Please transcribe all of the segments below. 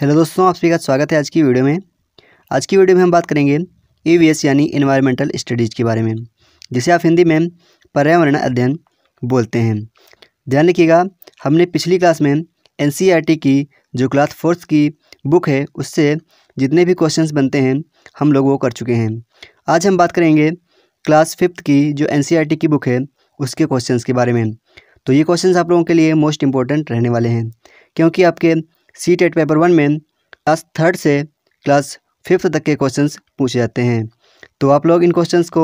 hello दोस्तों आप सभी का स्वागत है आज की वीडियो में आज की वीडियो में हम बात करेंगे ई यानी इन्वायरमेंटल स्टडीज़ के बारे में जिसे आप हिंदी में पर्यावरण अध्ययन बोलते हैं ध्यान रखिएगा हमने पिछली क्लास में एन e की जो क्लास फोर्थ की बुक है उससे जितने भी क्वेश्चन बनते हैं हम लोग वो कर चुके हैं आज हम बात करेंगे क्लास फिफ्थ की जो एन e की बुक है उसके क्वेश्चन के बारे में तो ये क्वेश्चन आप लोगों के लिए मोस्ट इम्पोर्टेंट रहने वाले हैं क्योंकि आपके सी टेट पेपर वन में क्लास थर्ड से क्लास फिफ्थ तक के क्वेश्चंस पूछे जाते हैं तो आप लोग इन क्वेश्चंस को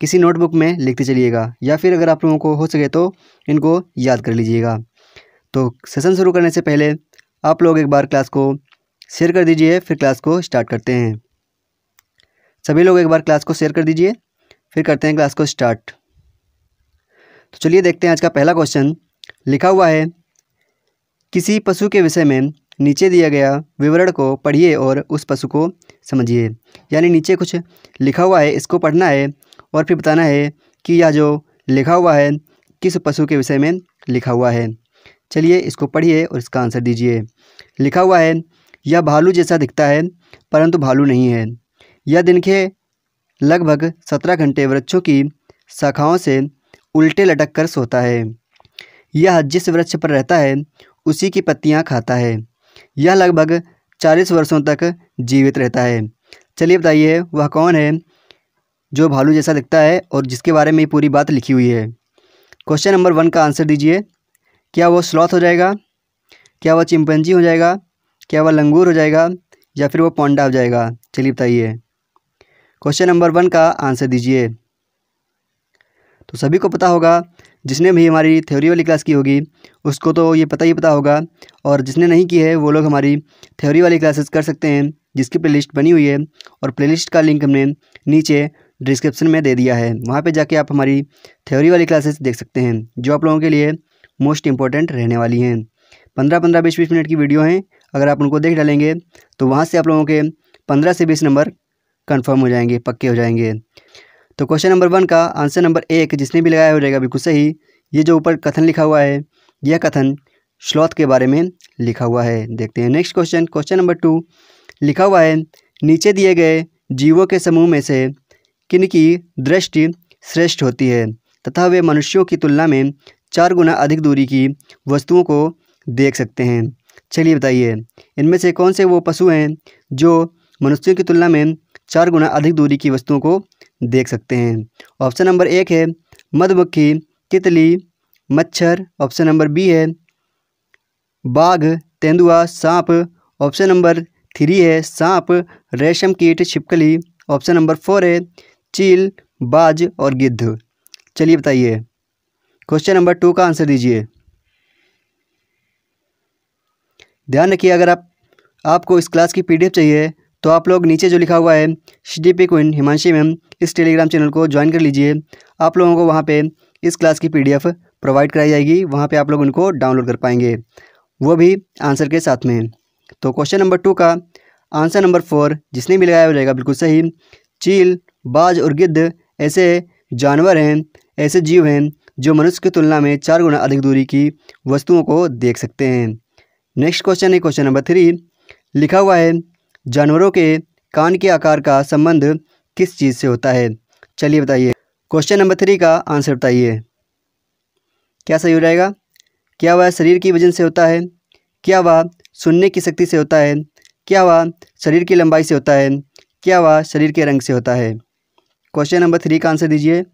किसी नोटबुक में लिखते चलिएगा या फिर अगर आप लोगों को हो सके तो इनको याद कर लीजिएगा तो सेशन शुरू करने से पहले आप लोग एक बार क्लास को शेयर कर दीजिए फिर क्लास को स्टार्ट करते हैं सभी लोग एक बार क्लास को शेयर कर दीजिए फिर करते हैं क्लास को स्टार्ट तो चलिए देखते हैं आज का पहला क्वेश्चन लिखा हुआ है किसी पशु के विषय में नीचे दिया गया विवरण को पढ़िए और उस पशु को समझिए यानी नीचे कुछ लिखा हुआ है इसको पढ़ना है और फिर बताना है कि यह जो लिखा हुआ है किस पशु के विषय में लिखा हुआ है चलिए इसको पढ़िए और इसका आंसर दीजिए लिखा हुआ है यह भालू जैसा दिखता है परंतु भालू नहीं है यह दिन के लगभग सत्रह घंटे वृक्षों की शाखाओं से उल्टे लटक कर सोता है यह जिस वृक्ष पर रहता है उसी की पत्तियाँ खाता है यह लगभग चालीस वर्षों तक जीवित रहता है चलिए बताइए वह कौन है जो भालू जैसा दिखता है और जिसके बारे में पूरी बात लिखी हुई है क्वेश्चन नंबर वन का आंसर दीजिए क्या वो स्लॉथ हो जाएगा क्या वह चिंपंजी हो जाएगा क्या वह लंगूर हो जाएगा या फिर वो पौंडा हो जाएगा चलिए बताइए क्वेश्चन नंबर वन का आंसर दीजिए तो सभी को पता होगा जिसने भी हमारी थ्योरी वाली क्लास की होगी उसको तो ये पता ही पता होगा और जिसने नहीं की है वो लोग हमारी थ्योरी वाली क्लासेस कर सकते हैं जिसकी प्लेलिस्ट बनी हुई है और प्लेलिस्ट का लिंक हमने नीचे डिस्क्रिप्शन में दे दिया है वहाँ पे जाके आप हमारी थ्योरी वाली क्लासेस देख सकते हैं जो आप लोगों के लिए मोस्ट इंपॉर्टेंट रहने वाली हैं पंद्रह पंद्रह बीस बीस मिनट की वीडियो हैं अगर आप उनको देख डालेंगे तो वहाँ से आप लोगों के पंद्रह से बीस नंबर कन्फर्म हो जाएंगे पक्के हो जाएंगे तो क्वेश्चन नंबर वन का आंसर नंबर एक जिसने भी लगाया हो जाएगा बिल्कुल सही ये जो ऊपर कथन लिखा हुआ है यह कथन श्लोत के बारे में लिखा हुआ है देखते हैं next question question number two लिखा हुआ है नीचे दिए गए जीवों के समूह में से किन की दृष्टि श्रेष्ठ होती है तथा वे मनुष्यों की तुलना में चार गुना अधिक दूरी की वस्तुओं को देख सकते हैं चलिए बताइए इनमें से कौन से वो पशु हैं जो मनुष्यों की तुलना में चार गुना अधिक दूरी की वस्तुओं को देख सकते हैं ऑप्शन नंबर एक है मधुमक्खी तितली मच्छर ऑप्शन नंबर बी है बाघ तेंदुआ सांप ऑप्शन नंबर थ्री है सांप रेशम कीट छिपकली ऑप्शन नंबर फोर है चील बाज और गिद्ध चलिए बताइए क्वेश्चन नंबर टू का आंसर दीजिए ध्यान रखिए अगर आप आपको इस क्लास की पीडीएफ चाहिए तो आप लोग नीचे जो लिखा हुआ है डी पी क्विन हिमांशी मैम इस टेलीग्राम चैनल को ज्वाइन कर लीजिए आप लोगों को वहाँ पे इस क्लास की पीडीएफ प्रोवाइड कराई जाएगी वहाँ पे आप लोग उनको डाउनलोड कर पाएंगे वो भी आंसर के साथ में तो क्वेश्चन नंबर टू का आंसर नंबर फोर जिसने भी लगाया हो जाएगा बिल्कुल सही चील बाज और गिद्ध ऐसे जानवर हैं ऐसे जीव हैं जो मनुष्य की तुलना में चार गुना अधिक दूरी की वस्तुओं को देख सकते हैं नेक्स्ट क्वेश्चन है क्वेश्चन नंबर थ्री लिखा हुआ है जानवरों के कान के आकार का संबंध किस चीज़ से होता है चलिए बताइए क्वेश्चन नंबर थ्री का आंसर बताइए क्या सही हो जाएगा क्या वह शरीर की वजन से होता है क्या वह सुनने की शक्ति से होता है क्या वह शरीर की लंबाई से होता है क्या वह शरीर के रंग से होता है क्वेश्चन नंबर थ्री का आंसर दीजिए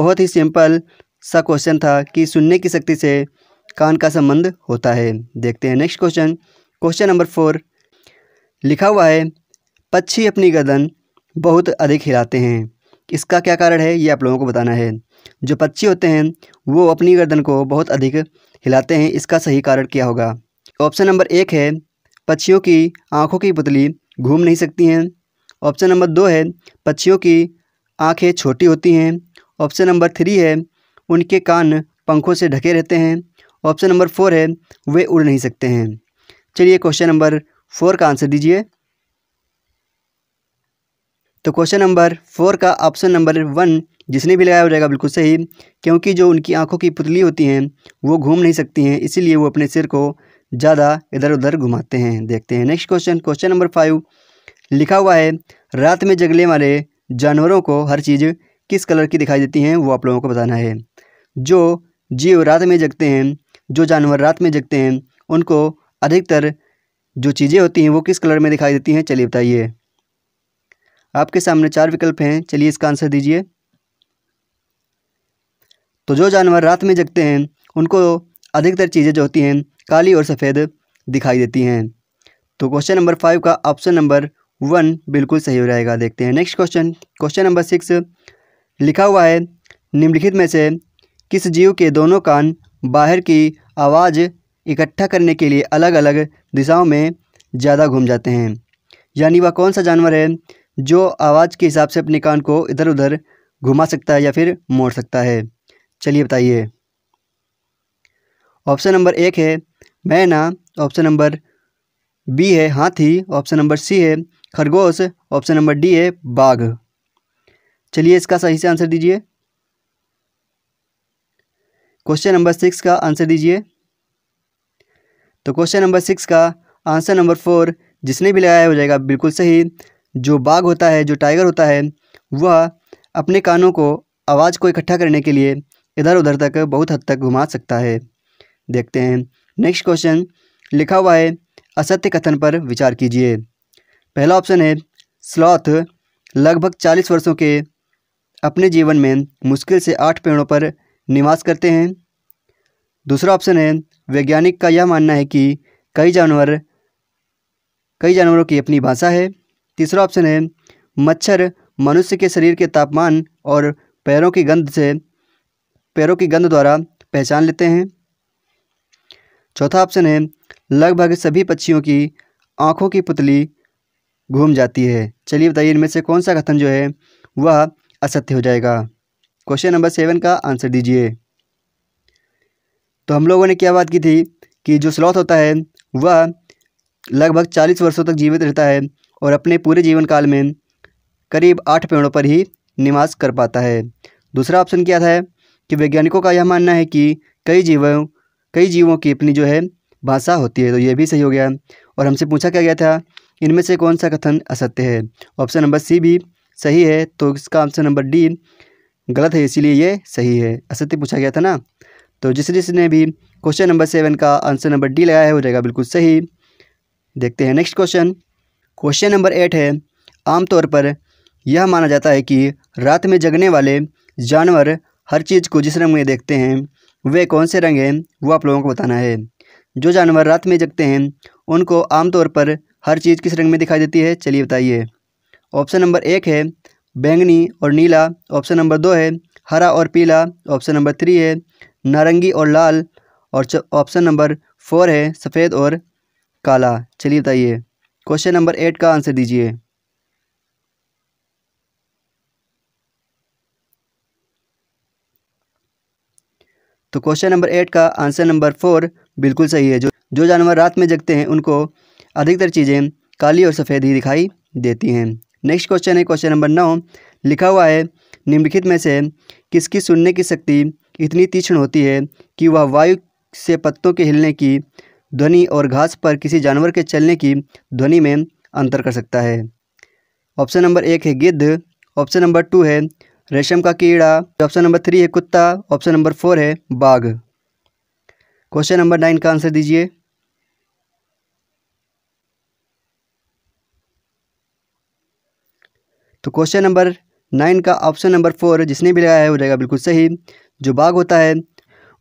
बहुत ही सिंपल सा क्वेश्चन था कि सुनने की शक्ति से कान का संबंध होता है देखते हैं next question question number four लिखा हुआ है पक्षी अपनी गर्दन बहुत अधिक हिलाते हैं इसका क्या कारण है ये आप लोगों को बताना है जो पक्षी होते हैं वो अपनी गर्दन को बहुत अधिक हिलाते हैं इसका सही कारण क्या होगा ऑप्शन नंबर एक है पक्षियों की आँखों की पुतली घूम नहीं सकती हैं ऑप्शन नंबर दो है पक्षियों की आँखें छोटी होती हैं ऑप्शन नंबर थ्री है उनके कान पंखों से ढके रहते हैं ऑप्शन नंबर फोर है वे उड़ नहीं सकते हैं चलिए क्वेश्चन नंबर फोर का आंसर दीजिए तो क्वेश्चन नंबर फोर का ऑप्शन नंबर वन जिसने भी लगाया हो जाएगा बिल्कुल सही क्योंकि जो उनकी आंखों की पुतली होती हैं वो घूम नहीं सकती हैं इसीलिए वो अपने सिर को ज़्यादा इधर उधर घुमाते हैं देखते हैं next question question number five लिखा हुआ है रात में जगले वाले जानवरों को हर चीज़ किस कलर की दिखाई देती हैं वो आप लोगों को बताना है जो जीव रात में जगते हैं जो जानवर रात में जगते हैं उनको अधिकतर जो चीज़ें होती हैं वो किस कलर में दिखाई देती हैं चलिए बताइए आपके सामने चार विकल्प हैं चलिए इसका आंसर दीजिए तो जो जानवर रात में जगते हैं उनको अधिकतर चीज़ें जो होती हैं काली और सफ़ेद दिखाई देती हैं तो क्वेश्चन नंबर फाइव का ऑप्शन नंबर वन बिल्कुल सही हो जाएगा देखते हैं next question question number six लिखा हुआ है निम्नलिखित में से किस जीव के दोनों कान बाहर की आवाज़ इकट्ठा करने के लिए अलग अलग दिशाओं में ज़्यादा घूम जाते हैं यानी वह कौन सा जानवर है जो आवाज़ के हिसाब से अपने कान को इधर उधर घुमा सकता है या फिर मोड़ सकता है चलिए बताइए ऑप्शन नंबर एक है मैना ऑप्शन नंबर बी है हाथी ऑप्शन नंबर सी है खरगोश ऑप्शन नंबर डी है बाघ चलिए इसका सही से आंसर दीजिए क्वेश्चन नंबर सिक्स का आंसर दीजिए तो क्वेश्चन नंबर सिक्स का आंसर नंबर फोर जिसने भी लगाया हो जाएगा बिल्कुल सही जो बाघ होता है जो टाइगर होता है वह अपने कानों को आवाज़ को इकट्ठा करने के लिए इधर उधर तक बहुत हद तक घुमा सकता है देखते हैं नेक्स्ट क्वेश्चन लिखा हुआ है असत्य कथन पर विचार कीजिए पहला ऑप्शन है स्लॉथ लगभग चालीस वर्षों के अपने जीवन में मुश्किल से आठ पेड़ों पर निवास करते हैं दूसरा ऑप्शन है वैज्ञानिक का यह मानना है कि कई जानवर कई जानवरों की अपनी भाषा है तीसरा ऑप्शन है मच्छर मनुष्य के शरीर के तापमान और पैरों की गंध से पैरों की गंध द्वारा पहचान लेते हैं चौथा ऑप्शन है लगभग सभी पक्षियों की आँखों की पुतली घूम जाती है चलिए बताइए इनमें से कौन सा कथन जो है वह असत्य हो जाएगा क्वेश्चन नंबर सेवन का आंसर दीजिए तो हम लोगों ने क्या बात की थी कि जो स्लॉथ होता है वह लगभग चालीस वर्षों तक जीवित रहता है और अपने पूरे जीवन काल में करीब आठ पेड़ों पर ही निवास कर पाता है दूसरा ऑप्शन क्या था कि वैज्ञानिकों का यह मानना है कि कई जीवों कई जीवों की अपनी जो है भाषा होती है तो ये भी सही हो गया और हमसे पूछा क्या गया था इनमें से कौन सा कथन असत्य है ऑप्शन नंबर सी भी सही है तो इसका ऑप्शन नंबर डी गलत है इसीलिए ये सही है असत्य पूछा गया था ना तो जिस जिसने भी क्वेश्चन नंबर सेवन का आंसर नंबर डी लगाया है हो जाएगा बिल्कुल सही देखते हैं next question question number eight है आमतौर पर यह माना जाता है कि रात में जगने वाले जानवर हर चीज़ को जिस रंग में देखते हैं वे कौन से रंग हैं वो आप लोगों को बताना है जो जानवर रात में जगते हैं उनको आमतौर पर हर चीज़ किस रंग में दिखाई देती है चलिए बताइए ऑप्शन नंबर एक है बैंगनी और नीला ऑप्शन नंबर दो है हरा और पीला ऑप्शन नंबर थ्री है नारंगी और लाल और ऑप्शन नंबर फोर है सफ़ेद और काला चलिए बताइए क्वेश्चन नंबर एट का आंसर दीजिए तो क्वेश्चन नंबर एट का आंसर नंबर फोर बिल्कुल सही है जो जो जानवर रात में जगते हैं उनको अधिकतर चीज़ें काली और सफ़ेद ही दिखाई देती हैं नेक्स्ट क्वेश्चन है क्वेश्चन नंबर नौ लिखा हुआ है निम्नलिखित में से किसकी सुनने की शक्ति इतनी तीक्ष्ण होती है कि वह वायु से पत्तों के हिलने की ध्वनि और घास पर किसी जानवर के चलने की ध्वनि में अंतर कर सकता है ऑप्शन नंबर एक है गिद्ध ऑप्शन नंबर टू है रेशम का कीड़ा ऑप्शन नंबर थ्री है कुत्ता ऑप्शन नंबर फोर है बाघ क्वेश्चन नंबर नाइन का आंसर दीजिए तो क्वेश्चन नंबर नाइन का ऑप्शन नंबर फोर जिसने भी लगाया है वो जाएगा बिल्कुल सही जो बाघ होता है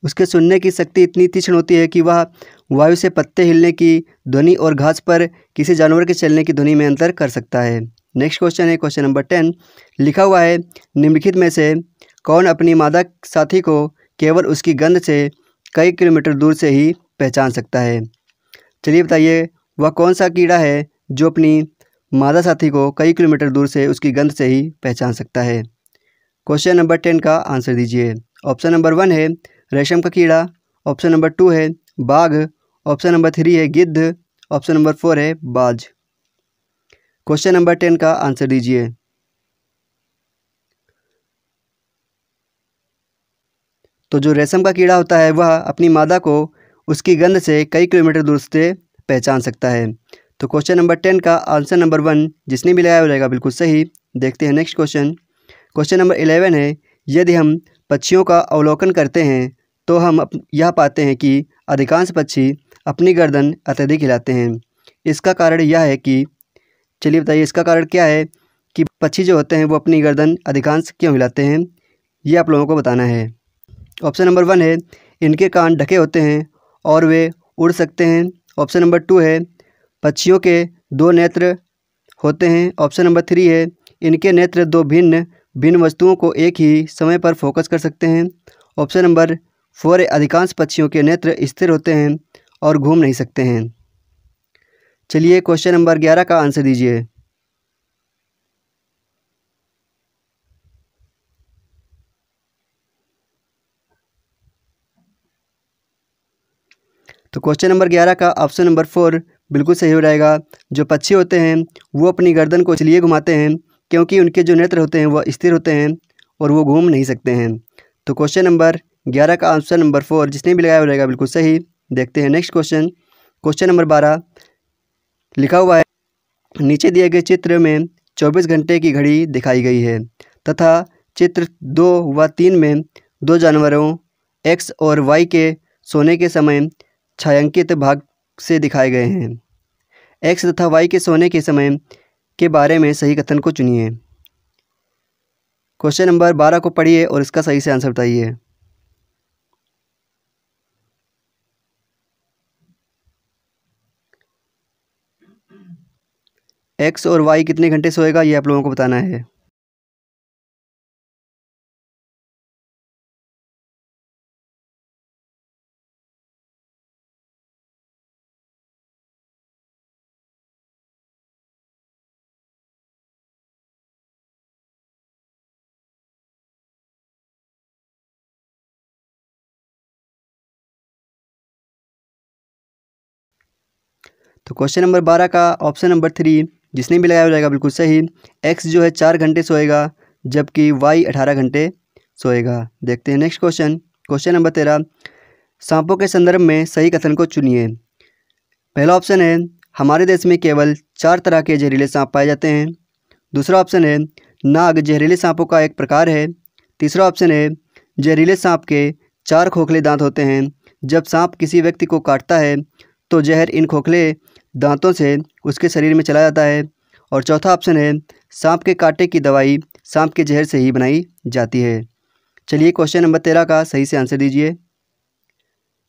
उसके सुनने की शक्ति इतनी तीक्ष्ण होती है कि वह वायु से पत्ते हिलने की ध्वनि और घास पर किसी जानवर के चलने की ध्वनि में अंतर कर सकता है नेक्स्ट क्वेश्चन है क्वेश्चन नंबर टेन लिखा हुआ है निम्नलिखित में से कौन अपनी मादा साथी को केवल उसकी गंध से कई किलोमीटर दूर से ही पहचान सकता है चलिए बताइए वह कौन सा कीड़ा है जो अपनी मादा साथी को कई किलोमीटर दूर से उसकी गंध से ही पहचान सकता है क्वेश्चन नंबर टेन का आंसर दीजिए ऑप्शन नंबर वन है रेशम का कीड़ा ऑप्शन नंबर टू है बाघ ऑप्शन नंबर थ्री है गिद्ध ऑप्शन नंबर फोर है बाज क्वेश्चन नंबर टेन का आंसर दीजिए तो जो रेशम का कीड़ा होता है वह अपनी मादा को उसकी गंध से कई किलोमीटर दूर से पहचान सकता है तो क्वेश्चन नंबर टेन का आंसर नंबर वन जिसने भी लगाया हो जाएगा बिल्कुल सही देखते हैं next question question number eleven है यदि हम पक्षियों का अवलोकन करते हैं तो हम यह पाते हैं कि अधिकांश पक्षी अपनी गर्दन अत्यधिक हिलाते हैं इसका कारण यह है कि चलिए बताइए इसका कारण क्या है कि पक्षी जो होते हैं वो अपनी गर्दन अधिकांश क्यों हिलाते हैं ये आप लोगों को बताना है ऑप्शन नंबर वन है इनके कान ढके होते हैं और वे उड़ सकते हैं ऑप्शन नंबर टू है पक्षियों के दो नेत्र होते हैं ऑप्शन नंबर थ्री है इनके नेत्र दो भिन्न भिन्न वस्तुओं को एक ही समय पर फोकस कर सकते हैं ऑप्शन नंबर फोर अधिकांश पक्षियों के नेत्र स्थिर होते हैं और घूम नहीं सकते हैं चलिए क्वेश्चन नंबर ग्यारह का आंसर दीजिए तो क्वेश्चन नंबर ग्यारह का ऑप्शन नंबर फोर बिल्कुल सही हो जाएगा जो पक्षी होते हैं वो अपनी गर्दन को इसलिए घुमाते हैं क्योंकि उनके जो नेत्र होते हैं वह स्थिर होते हैं और वो घूम नहीं सकते हैं तो क्वेश्चन नंबर ग्यारह का आंसर नंबर फोर जिसने भी लगाया हो जाएगा बिल्कुल सही देखते हैं नेक्स्ट क्वेश्चन क्वेश्चन नंबर बारह लिखा हुआ है नीचे दिए गए चित्र में चौबीस घंटे की घड़ी दिखाई गई है तथा चित्र दो व तीन में दो जानवरों एक्स और वाई के सोने के समय छायांकित भाग से दिखाए गए हैं एक्स तथा वाई के सोने के समय के बारे में सही कथन को चुनिए क्वेश्चन नंबर बारह को पढ़िए और इसका सही से आंसर बताइए एक्स और वाई कितने घंटे सोएगा ये आप लोगों को बताना है तो क्वेश्चन नंबर बारह का ऑप्शन नंबर थ्री जिसने भी लगाया हो जाएगा बिल्कुल सही एक्स जो है चार घंटे सोएगा जबकि वाई अठारह घंटे सोएगा देखते हैं नेक्स्ट क्वेश्चन क्वेश्चन नंबर तेरह सांपों के संदर्भ में सही कथन को चुनिए पहला ऑप्शन है हमारे देश में केवल चार तरह के जहरीले सांप पाए जाते हैं दूसरा ऑप्शन है नाग जहरीले सांपों का एक प्रकार है तीसरा ऑप्शन है जहरीले सांप के चार खोखले दांत होते हैं जब सांप किसी व्यक्ति को काटता है तो जहर इन खोखले दांतों से उसके शरीर में चला जाता है और चौथा ऑप्शन है सांप के कांटे की दवाई सांप के जहर से ही बनाई जाती है चलिए क्वेश्चन नंबर तेरह का सही से आंसर दीजिए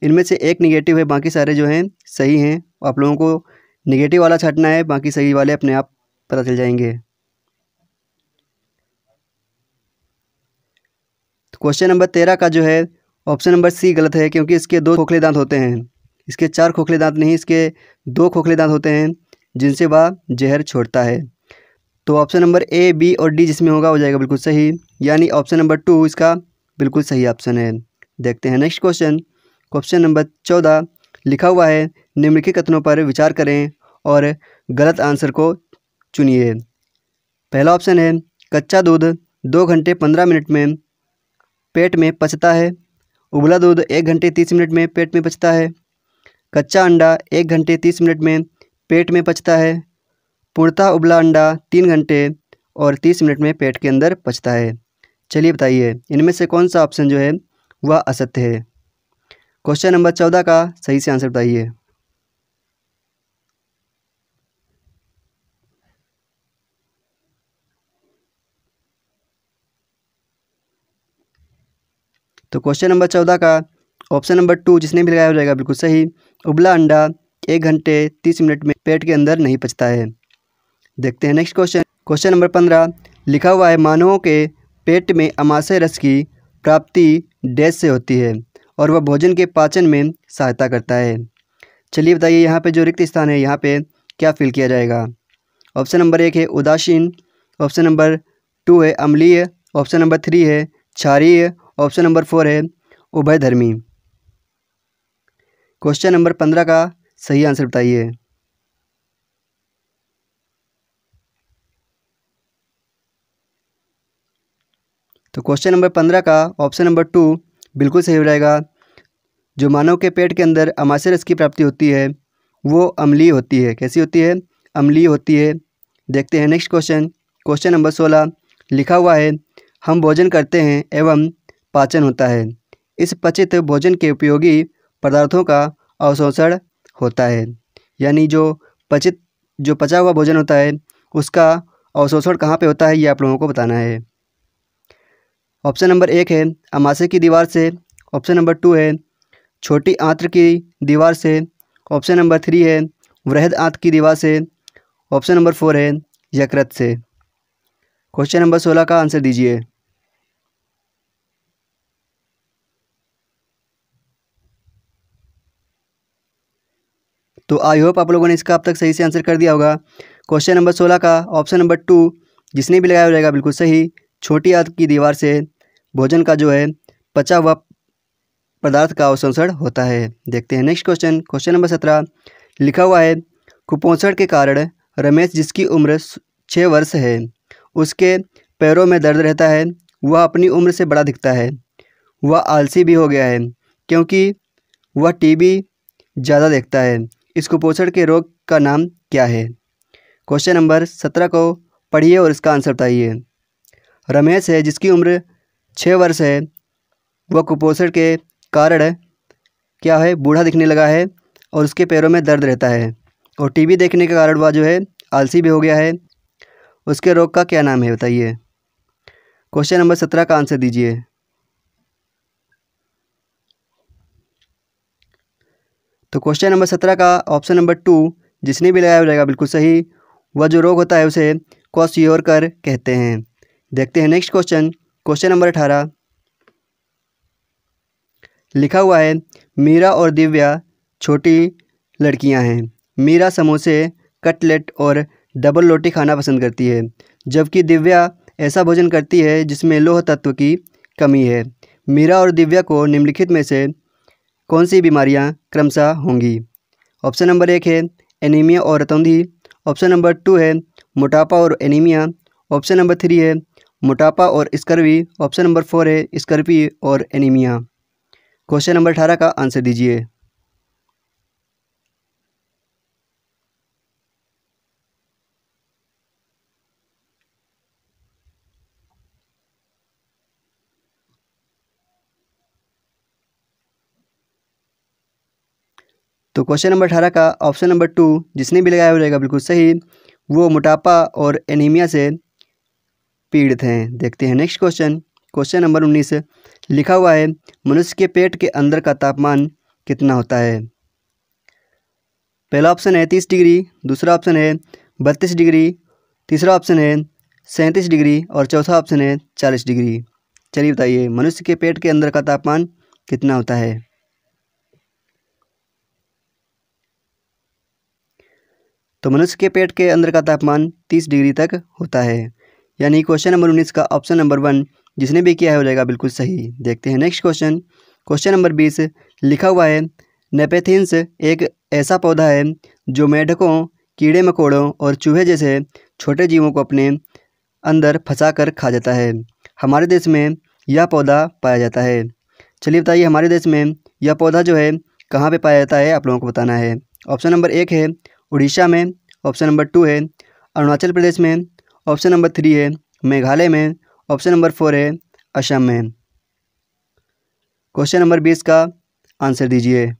इनमें से एक निगेटिव है बाकी सारे जो हैं सही हैं आप लोगों को निगेटिव वाला छटना है बाकी सही वाले अपने आप पता चल जाएंगे क्वेश्चन तो नंबर तेरह का जो है ऑप्शन नंबर सी गलत है क्योंकि इसके दो खोखले दांत होते हैं इसके चार खोखले दांत नहीं इसके दो खोखले दांत होते हैं जिनसे वह जहर छोड़ता है तो ऑप्शन नंबर ए बी और डी जिसमें होगा हो जाएगा बिल्कुल सही यानी ऑप्शन नंबर टू इसका बिल्कुल सही ऑप्शन है देखते हैं नेक्स्ट क्वेश्चन क्वेश्चन नंबर चौदह लिखा हुआ है निम्नलिखित कथनों पर विचार करें और गलत आंसर को चुनिए पहला ऑप्शन है कच्चा दूध दो घंटे पंद्रह मिनट में पेट में पचता है उबला दूध एक घंटे तीस मिनट में पेट में पचता है कच्चा अंडा एक घंटे तीस मिनट में पेट में पचता है पूर्णतः उबला अंडा तीन घंटे और तीस मिनट में पेट के अंदर पचता है चलिए बताइए इनमें से कौन सा ऑप्शन जो है वह असत्य है क्वेश्चन नंबर चौदह का सही से आंसर बताइए तो क्वेश्चन नंबर चौदह का ऑप्शन नंबर टू जिसने भी लगाया हो जाएगा बिल्कुल सही उबला अंडा एक घंटे तीस मिनट में पेट के अंदर नहीं पचता है देखते हैं नेक्स्ट क्वेश्चन क्वेश्चन नंबर पंद्रह लिखा हुआ है मानवों के पेट में अमाशय रस की प्राप्ति डैश से होती है और वह भोजन के पाचन में सहायता करता है चलिए बताइए यहाँ पे जो रिक्त स्थान है यहाँ पे क्या फिल किया जाएगा ऑप्शन नंबर एक है उदासीन ऑप्शन नंबर टू है अम्लीय ऑप्शन नंबर थ्री है क्षारीय ऑप्शन नंबर फोर है उभयधर्मी क्वेश्चन नंबर पंद्रह का सही आंसर बताइए तो क्वेश्चन नंबर पंद्रह का ऑप्शन नंबर टू बिल्कुल सही हो जाएगा जो मानव के पेट के अंदर अमाशय रस की प्राप्ति होती है वो अम्लीय होती है कैसी होती है अम्लीय होती है देखते हैं नेक्स्ट क्वेश्चन क्वेश्चन नंबर सोलह लिखा हुआ है हम भोजन करते हैं एवं पाचन होता है इस पचित भोजन के उपयोगी पदार्थों का अवशोषण होता है यानी जो पचित जो पचा हुआ भोजन होता है उसका अवशोषण कहाँ पे होता है ये आप लोगों को बताना है ऑप्शन नंबर एक है अमाशय की दीवार से ऑप्शन नंबर टू है छोटी आंत्र की दीवार से ऑप्शन नंबर थ्री है वृहद आंत की दीवार से ऑप्शन नंबर फोर है यकृत से क्वेश्चन नंबर सोलह का आंसर दीजिए तो आई होप आप लोगों ने इसका अब तक सही से आंसर कर दिया होगा क्वेश्चन नंबर सोलह का ऑप्शन नंबर टू जिसने भी लगाया हो जाएगा बिल्कुल सही छोटी आंत की दीवार से भोजन का जो है पचा हुआ पदार्थ का अवशोषण होता है देखते हैं नेक्स्ट क्वेश्चन क्वेश्चन नंबर सत्रह लिखा हुआ है कुपोषण के कारण रमेश जिसकी उम्र छः वर्ष है उसके पैरों में दर्द रहता है वह अपनी उम्र से बड़ा दिखता है वह आलसी भी हो गया है क्योंकि वह टीवी ज़्यादा देखता है इस कुपोषण के रोग का नाम क्या है क्वेश्चन नंबर सत्रह को पढ़िए और इसका आंसर बताइए रमेश है जिसकी उम्र छः वर्ष है वह कुपोषण के कारण क्या है बूढ़ा दिखने लगा है और उसके पैरों में दर्द रहता है और टीवी देखने के कारण वह जो है आलसी भी हो गया है उसके रोग का क्या नाम है बताइए क्वेश्चन नंबर सत्रह का आंसर दीजिए तो क्वेश्चन नंबर सत्रह का ऑप्शन नंबर टू जिसने भी लगाया जाएगा बिल्कुल सही वह जो रोग होता है उसे कर कहते हैं देखते हैं नेक्स्ट क्वेश्चन क्वेश्चन नंबर अठारह लिखा हुआ है मीरा और दिव्या छोटी लड़कियां हैं मीरा समोसे कटलेट और डबल रोटी खाना पसंद करती है जबकि दिव्या ऐसा भोजन करती है जिसमें लोह तत्व की कमी है मीरा और दिव्या को निम्नलिखित में से कौन सी बीमारियाँ क्रमशः होंगी ऑप्शन नंबर एक है एनीमिया और रतौंधी ऑप्शन नंबर टू है मोटापा और एनीमिया ऑप्शन नंबर थ्री है मोटापा और स्कर्वी ऑप्शन नंबर फोर है स्कर्वी और एनीमिया क्वेश्चन नंबर अठारह का आंसर दीजिए तो क्वेश्चन नंबर अठारह का ऑप्शन नंबर टू जिसने भी लगाया हो जाएगा बिल्कुल सही वो मोटापा और एनीमिया से पीड़ित हैं देखते हैं नेक्स्ट क्वेश्चन क्वेश्चन नंबर उन्नीस लिखा हुआ है मनुष्य के पेट के अंदर का तापमान कितना होता है पहला ऑप्शन है तीस डिग्री दूसरा ऑप्शन है बत्तीस डिग्री तीसरा ऑप्शन है सैंतीस डिग्री और चौथा ऑप्शन है चालीस डिग्री चलिए बताइए मनुष्य के पेट के अंदर का तापमान कितना होता है तो मनुष्य के पेट के अंदर का तापमान तीस डिग्री तक होता है यानी क्वेश्चन नंबर उन्नीस का ऑप्शन नंबर वन जिसने भी किया है हो जाएगा बिल्कुल सही देखते हैं नेक्स्ट क्वेश्चन क्वेश्चन नंबर बीस लिखा हुआ है नेपेथिन्स एक ऐसा पौधा है जो मेढकों कीड़े मकोड़ों और चूहे जैसे छोटे जीवों को अपने अंदर फंसा कर खा जाता है हमारे देश में यह पौधा पाया जाता है चलिए बताइए हमारे देश में यह पौधा जो है कहाँ पर पाया जाता है आप लोगों को बताना है ऑप्शन नंबर एक है उड़ीसा में ऑप्शन नंबर टू है अरुणाचल प्रदेश में ऑप्शन नंबर थ्री है मेघालय में ऑप्शन नंबर फोर है असम में क्वेश्चन नंबर बीस का आंसर दीजिए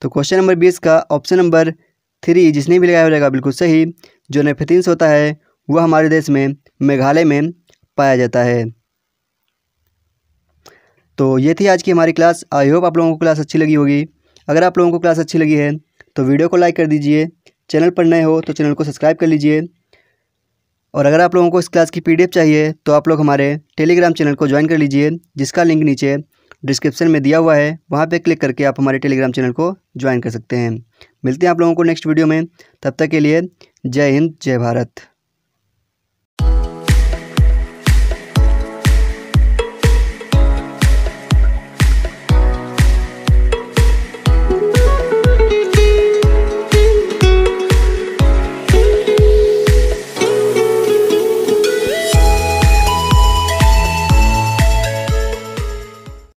तो क्वेश्चन नंबर बीस का ऑप्शन नंबर थ्री जिसने भी लगाया हो जाएगा बिल्कुल सही जो नेफेथिन्स होता है वह हमारे देश में मेघालय में पाया जाता है तो ये थी आज की हमारी क्लास आई होप आप लोगों को क्लास अच्छी लगी होगी अगर आप लोगों को क्लास अच्छी लगी है तो वीडियो को लाइक कर दीजिए चैनल पर नए हो तो चैनल को सब्सक्राइब कर लीजिए और अगर आप लोगों को इस क्लास की पीडीएफ चाहिए तो आप लोग हमारे टेलीग्राम चैनल को ज्वाइन कर लीजिए जिसका लिंक नीचे डिस्क्रिप्शन में दिया हुआ है वहाँ पे क्लिक करके आप हमारे टेलीग्राम चैनल को ज्वाइन कर सकते हैं मिलते हैं आप लोगों को नेक्स्ट वीडियो में तब तक के लिए जय हिंद जय भारत